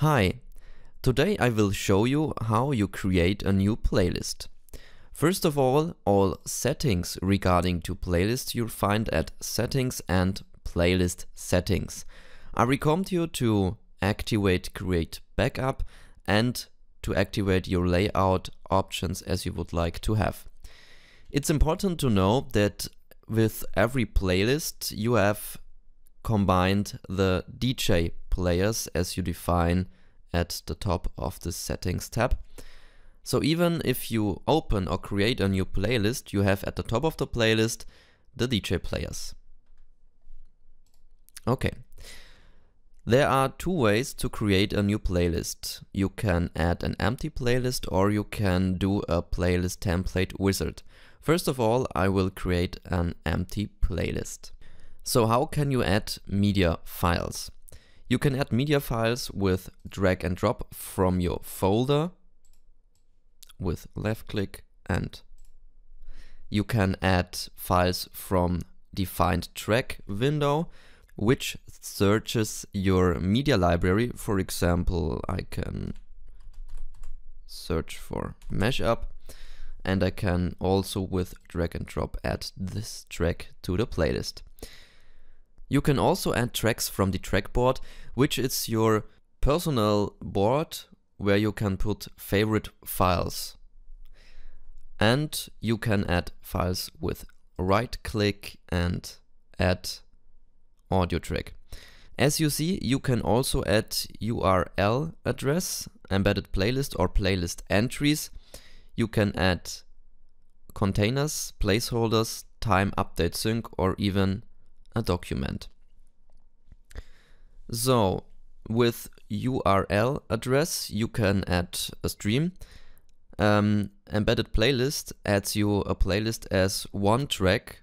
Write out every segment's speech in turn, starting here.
Hi, today I will show you how you create a new playlist. First of all, all settings regarding to playlist you'll find at settings and playlist settings. I recommend you to activate create backup and to activate your layout options as you would like to have. It's important to know that with every playlist you have combined the DJ players as you define at the top of the settings tab. So even if you open or create a new playlist, you have at the top of the playlist the DJ players. Okay. There are two ways to create a new playlist. You can add an empty playlist or you can do a playlist template wizard. First of all, I will create an empty playlist. So how can you add media files? You can add media files with drag and drop from your folder with left click and you can add files from defined track window which searches your media library. For example, I can search for mashup and I can also with drag and drop add this track to the playlist. You can also add tracks from the trackboard, which is your personal board where you can put favorite files. And you can add files with right click and add audio track. As you see, you can also add URL address, embedded playlist or playlist entries. You can add containers, placeholders, time update sync or even a document. So with URL address you can add a stream. Um, embedded playlist adds you a playlist as one track,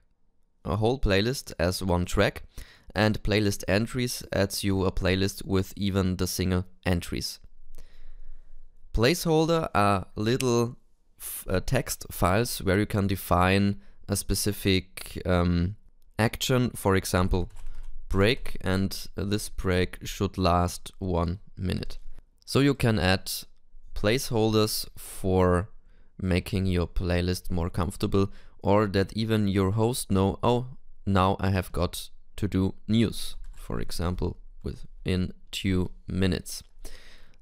a whole playlist as one track, and playlist entries adds you a playlist with even the single entries. Placeholder are little uh, text files where you can define a specific um, action, for example, break, and this break should last one minute. So you can add placeholders for making your playlist more comfortable or that even your host know, oh, now I have got to do news, for example, within two minutes.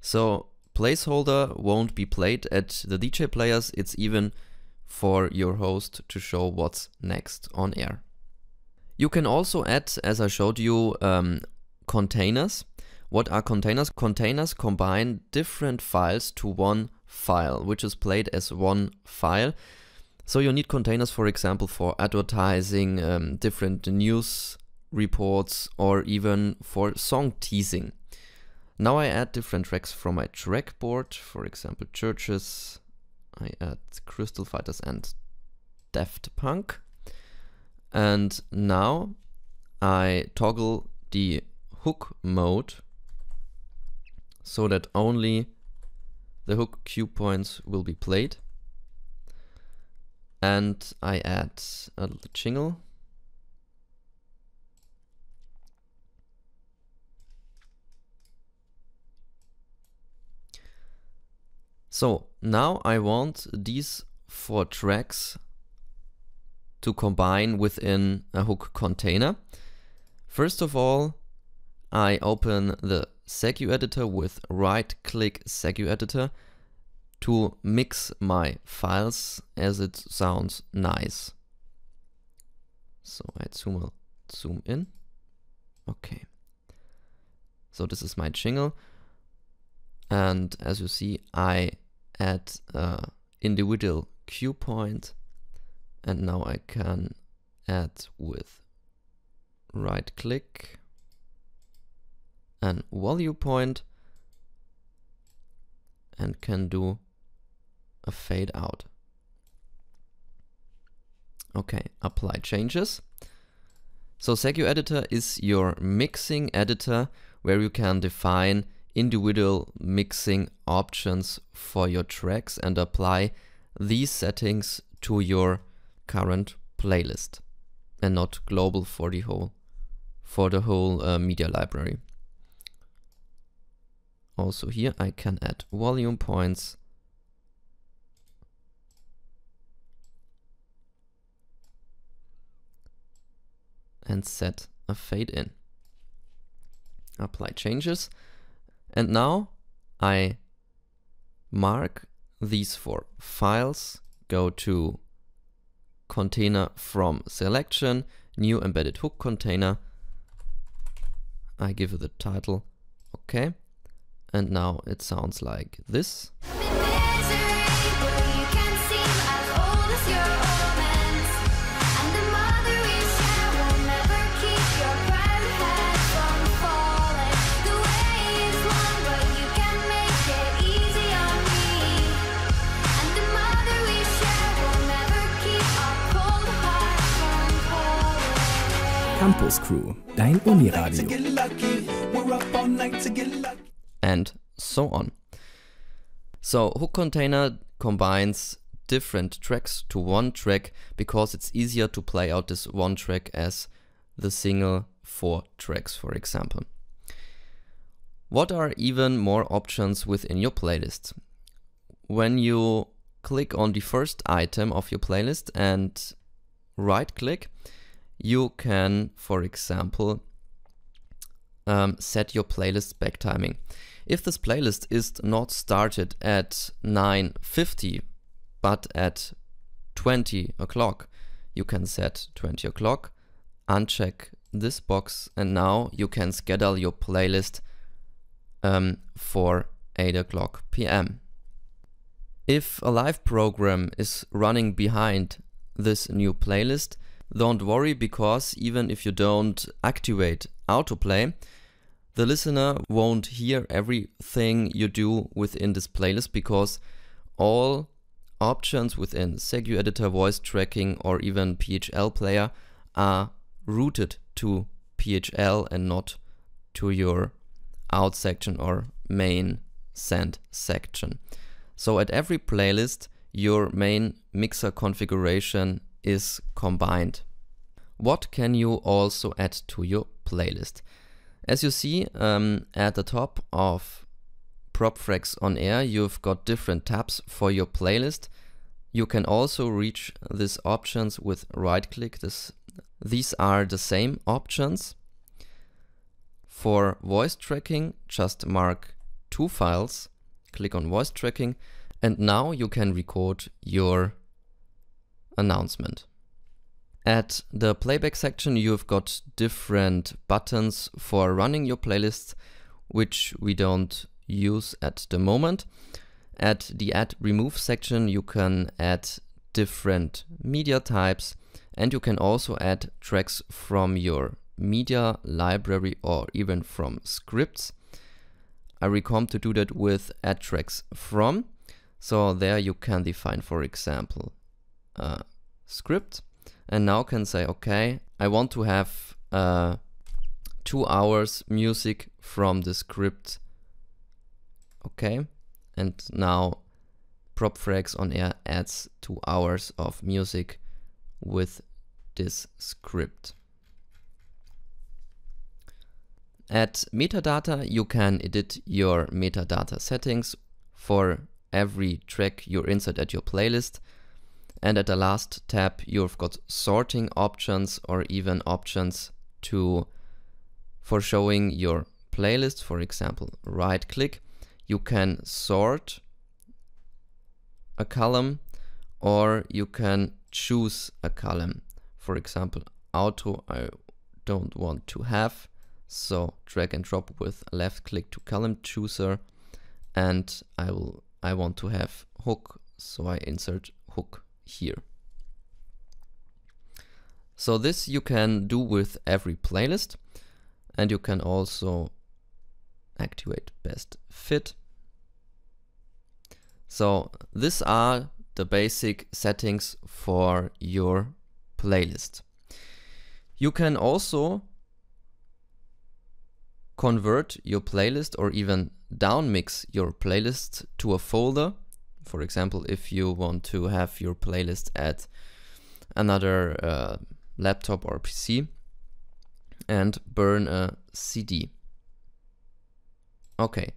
So placeholder won't be played at the DJ players, it's even for your host to show what's next on air. You can also add, as I showed you, um, containers. What are containers? Containers combine different files to one file, which is played as one file. So you need containers, for example, for advertising, um, different news reports, or even for song teasing. Now I add different tracks from my track board, for example, churches. I add Crystal Fighters and Daft Punk. And now I toggle the hook mode so that only the hook cue points will be played. And I add a little jingle. So now I want these four tracks to combine within a hook container. First of all, I open the Segue editor with right click Segue editor to mix my files as it sounds nice. So I zoom, zoom in. Okay. So this is my jingle. And as you see, I add uh, individual cue point and now I can add with right click and value point and can do a fade out. Okay, apply changes. So Secu Editor is your mixing editor where you can define individual mixing options for your tracks and apply these settings to your current playlist and not global for the whole for the whole uh, media library. Also here I can add volume points and set a fade in. Apply changes and now I mark these four files, go to container from selection, new embedded hook container. I give it the title, okay. And now it sounds like this. Crew, dein Uniradio. And so on. So, Hook Container combines different tracks to one track because it's easier to play out this one track as the single for tracks, for example. What are even more options within your playlist? When you click on the first item of your playlist and right click, you can, for example, um, set your playlist back timing. If this playlist is not started at 9.50, but at 20 o'clock, you can set 20 o'clock, uncheck this box, and now you can schedule your playlist um, for 8 o'clock PM. If a live program is running behind this new playlist, don't worry because even if you don't activate autoplay, the listener won't hear everything you do within this playlist because all options within Segue Editor, Voice Tracking or even PHL Player are rooted to PHL and not to your out section or main send section. So at every playlist, your main mixer configuration is combined. What can you also add to your playlist? As you see um, at the top of PropFrex on air, you've got different tabs for your playlist. You can also reach these options with right click. This, these are the same options. For voice tracking, just mark two files, click on voice tracking, and now you can record your announcement. At the playback section you've got different buttons for running your playlists which we don't use at the moment. At the add remove section you can add different media types and you can also add tracks from your media library or even from scripts. I recommend to do that with add tracks from. So there you can define for example uh, script and now can say, okay, I want to have uh, two hours music from the script. Okay, and now propfrags on air adds two hours of music with this script. At metadata, you can edit your metadata settings for every track you insert at your playlist. And at the last tab, you've got sorting options or even options to for showing your playlist. For example, right click, you can sort a column or you can choose a column. For example, auto I don't want to have. So drag and drop with left click to column chooser and I will I want to have hook so I insert hook here. So this you can do with every playlist and you can also activate best fit. So these are the basic settings for your playlist. You can also convert your playlist or even downmix your playlist to a folder for example, if you want to have your playlist at another uh, laptop or PC and burn a CD. Okay,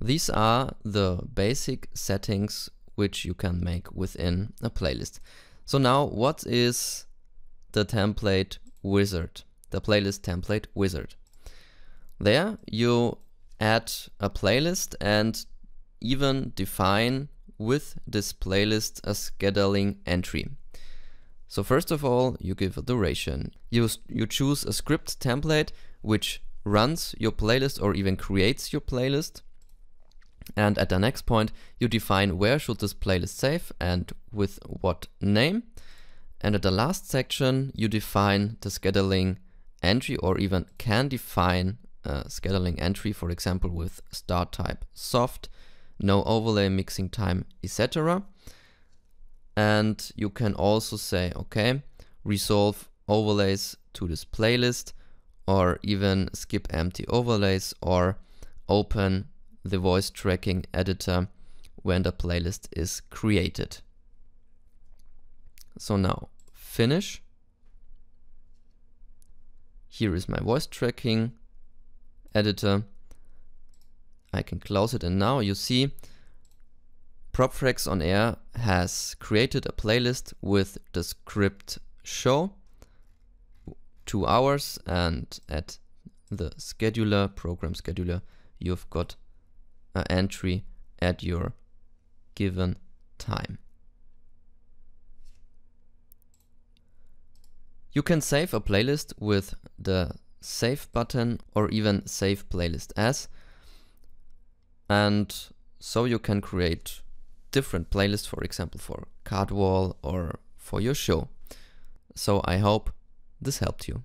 these are the basic settings which you can make within a playlist. So now what is the template wizard? The playlist template wizard. There you add a playlist and even define with this playlist as scheduling entry. So first of all, you give a duration. You, you choose a script template which runs your playlist or even creates your playlist. And at the next point, you define where should this playlist save and with what name. And at the last section, you define the scheduling entry or even can define a scheduling entry, for example, with start type soft no overlay mixing time, etc. And you can also say, okay, resolve overlays to this playlist or even skip empty overlays or open the voice tracking editor when the playlist is created. So now finish. Here is my voice tracking editor I can close it and now you see PropFrex on air has created a playlist with the script show two hours and at the scheduler program scheduler you've got an entry at your given time. You can save a playlist with the save button or even save playlist as and so you can create different playlists, for example, for card wall or for your show. So I hope this helped you.